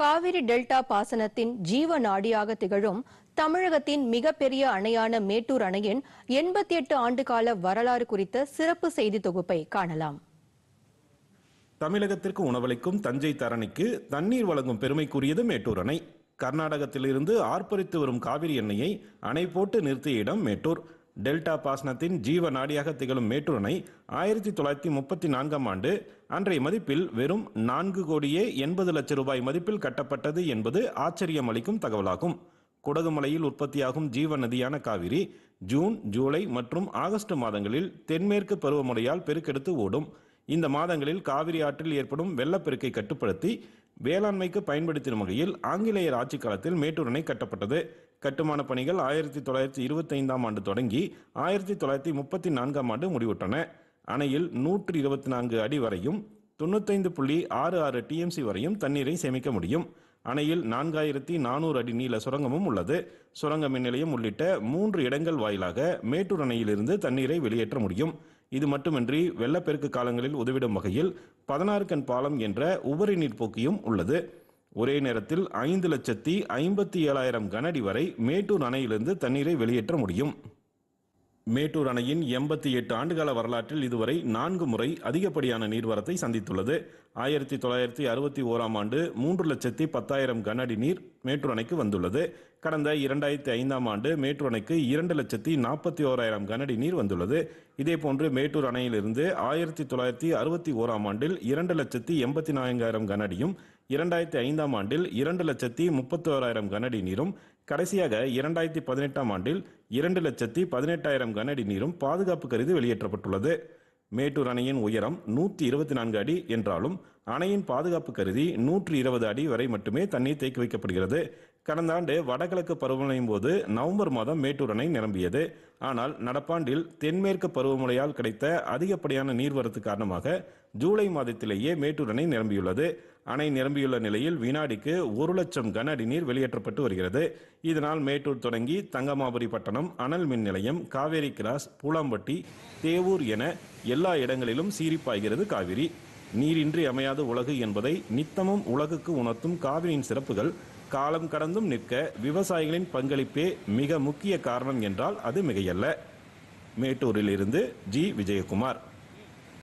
Kaveri delta பாசனத்தின் ஜீவ நாடியாக திகழும் தமிழகத்தின் மிகப்பெரிய அணையான மேட்டூர் அணையின் எண்பத்தி எட்டு ஆண்டு கால வரலாறு குறித்த சிறப்பு செய்தி தொகுப்பை காணலாம் தமிழகத்திற்கு உணவளிக்கும் தஞ்சை தரணிக்கு தண்ணீர் வழங்கும் பெருமைக்குரியது மேட்டூர் அணை கர்நாடகத்திலிருந்து ஆர்ப்பரித்து வரும் காவிரி எண்ணெயை அணை போட்டு நிறுத்திய இடம் மேட்டூர் டெல்டா பாசனத்தின் ஜீவ நாடியாக திகழும் மேட்டூர் அணை ஆயிரத்தி தொள்ளாயிரத்தி முப்பத்தி நான்காம் ஆண்டு அன்றைய மதிப்பில் வெறும் நான்கு கோடியே எண்பது லட்சம் ரூபாய் மதிப்பில் கட்டப்பட்டது என்பது ஆச்சரியம் அளிக்கும் தகவலாகும் குடகுமலையில் உற்பத்தியாகும் ஜீவ நதியான காவிரி ஜூன் ஜூலை மற்றும் ஆகஸ்ட் மாதங்களில் தென்மேற்கு பருவமழையால் பெருக்கெடுத்து ஓடும் இந்த மாதங்களில் காவிரி ஆற்றில் ஏற்படும் வெள்ளப்பெருக்கை கட்டுப்படுத்தி வேளாண்மைக்கு பயன்படுத்தும் வகையில் ஆங்கிலேயர் ஆட்சி காலத்தில் மேட்டூர் அணை கட்டப்பட்டது கட்டுமான பணிகள் ஆயிரத்தி தொள்ளாயிரத்தி இருபத்தைந்தாம் ஆண்டு தொடங்கி ஆயிரத்தி தொள்ளாயிரத்தி முப்பத்தி நான்காம் ஆண்டு முடிவுட்டன அணையில் நூற்றி இருபத்தி நான்கு அடி வரையும் தொண்ணூத்தைந்து புள்ளி ஆறு ஆறு டிஎம்சி வரையும் தண்ணீரை சேமிக்க முடியும் அணையில் நான்காயிரத்தி நானூறு அடி நீள சுரங்கமும் உள்ளது சுரங்க மின் நிலையம் உள்ளிட்ட மூன்று இடங்கள் வாயிலாக மேட்டூர் அணையிலிருந்து தண்ணீரை வெளியேற்ற முடியும் இது மட்டுமின்றி வெள்ளப்பெருக்கு காலங்களில் உதவிடும் வகையில் பதினாறு கண் பாலம் என்ற உபரி நீர்ப்போக்கியும் உள்ளது ஒரே நேரத்தில் ஐந்து லட்சத்தி ஐம்பத்தி ஏழாயிரம் கனஅடி வரை மேட்டூர் அணையிலிருந்து தண்ணீரை வெளியேற்ற முடியும் மேட்டூர் அணையின் எண்பத்தி எட்டு ஆண்டுகால வரலாற்றில் இதுவரை நான்கு முறை அதிகப்படியான நீர்வரத்தை சந்தித்துள்ளது ஆயிரத்தி தொள்ளாயிரத்தி அறுபத்தி ஓராம் ஆண்டு மூன்று லட்சத்தி பத்தாயிரம் கன அடி நீர் மேட்டூர் அணைக்கு வந்துள்ளது கடந்த இரண்டாயிரத்தி ஐந்தாம் ஆண்டு மேட்டூர் அணைக்கு இரண்டு லட்சத்தி நாற்பத்தி ஓராயிரம் கனஅடி நீர் வந்துள்ளது இதேபோன்று மேட்டூர் அணையிலிருந்து ஆயிரத்தி தொள்ளாயிரத்தி அறுபத்தி ஓராம் ஆண்டில் இரண்டு லட்சத்தி எண்பத்தி நான்காயிரம் கனஅடியும் இரண்டாயிரத்தி ஐந்தாம் ஆண்டில் இரண்டு லட்சத்தி முப்பத்தி ஓராயிரம் கனஅடி நீரும் கடைசியாக இரண்டாயிரத்தி பதினெட்டாம் ஆண்டில் இரண்டு லட்சத்தி பதினெட்டாயிரம் கன அடி நீரும் பாதுகாப்பு கருதி வெளியேற்றப்பட்டுள்ளது மேட்டூர் அணையின் உயரம் நூற்றி இருபத்தி நான்கு அடி என்றாலும் அணையின் பாதுகாப்பு கருதி நூற்றி இருபது அடி வரை மட்டுமே தண்ணீர் தேக்கி வைக்கப்படுகிறது கடந்த ஆண்டு வடகிழக்கு பருவமழையின் போது நவம்பர் மாதம் மேட்டூர் அணை நிரம்பியது ஆனால் நடப்பாண்டில் தென்மேற்கு பருவமழையால் கிடைத்த அதிகப்படியான நீர்வரத்து காரணமாக ஜூலை மாதத்திலேயே மேட்டூர் அணை நிரம்பியுள்ளது அணை நிரம்பியுள்ள நிலையில் வினாடிக்கு ஒரு லட்சம் கன அடி நீர் வெளியேற்றப்பட்டு வருகிறது இதனால் மேட்டூர் தொடங்கி தங்கமாபுரி பட்டணம் அனல் மின் நிலையம் காவேரி கிராஸ் பூலாம்பட்டி தேவூர் என எல்லா இடங்களிலும் சீரிப்பாய்கிறது காவிரி நீரின்றி அமையாத உலகு என்பதை நித்தமும் உலகுக்கு உணர்த்தும் காவிரியின் சிறப்புகள் காலம் கடந்தும் நிற்க விவசாயிகளின் பங்களிப்பே மிக முக்கிய காரணம் என்றால் அது மிகையல்ல மேட்டூரிலிருந்து ஜி விஜயகுமார்